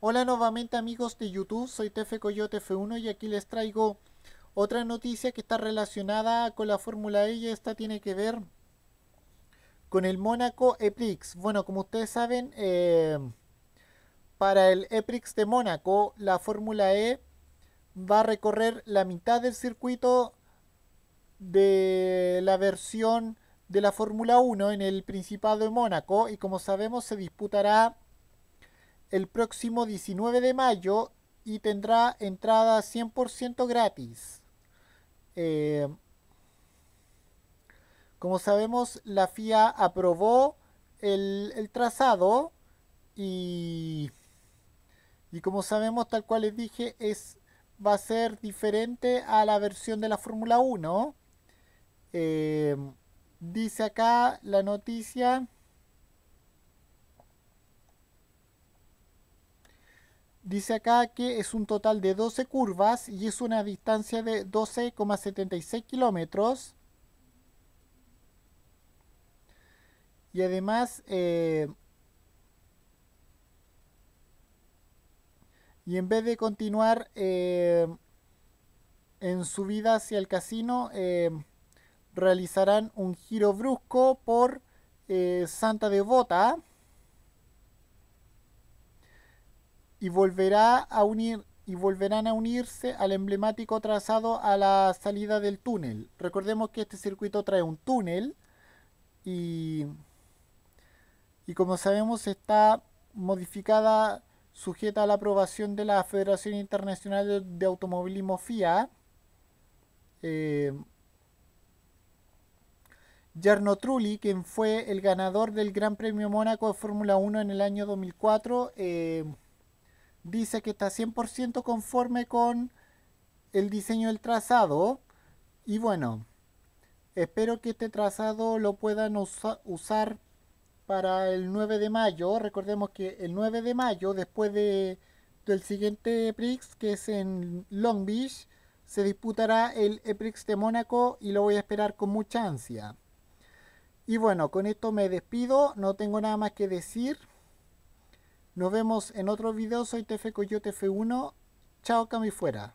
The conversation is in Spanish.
Hola nuevamente amigos de YouTube, soy Tefe Coyote F1 y aquí les traigo otra noticia que está relacionada con la Fórmula E y esta tiene que ver con el Mónaco EPRIX. Bueno, como ustedes saben, eh, para el EPRIX de Mónaco, la Fórmula E va a recorrer la mitad del circuito de la versión de la Fórmula 1 en el Principado de Mónaco y como sabemos se disputará el próximo 19 de mayo y tendrá entrada 100% gratis. Eh, como sabemos, la FIA aprobó el, trazado y, como sabemos, tal cual les dije, es, va a ser diferente a la versión de la Fórmula 1. Eh, dice acá la noticia. Dice acá que es un total de 12 curvas y es una distancia de 12,76 kilómetros. Y además, eh, y en vez de continuar eh, en su vida hacia el casino, eh, realizarán un giro brusco por Santa Devota. y volverá a unir y volverán a unirse al emblemático trazado a la salida del túnel. Recordemos que este circuito trae un túnel y, como sabemos está modificada sujeta a la aprobación de la Federación Internacional de Automovilismo FIA. Eh, Trulli, quien fue el ganador del Gran Premio Mónaco de Fórmula 1 en el año 2004, dice que está 100% conforme con el diseño del trazado. Y bueno, espero que este trazado lo puedan usar para el 9 de mayo. Recordemos que el 9 de mayo, después de, del siguiente EPRIX, que es en Long Beach, se disputará el EPRIX de Mónaco y lo voy a esperar con mucha ansia. Y bueno, con esto me despido, no tengo nada más que decir. Nos vemos en otro video. Soy TF Coyote F1. Chao, Cami fuera.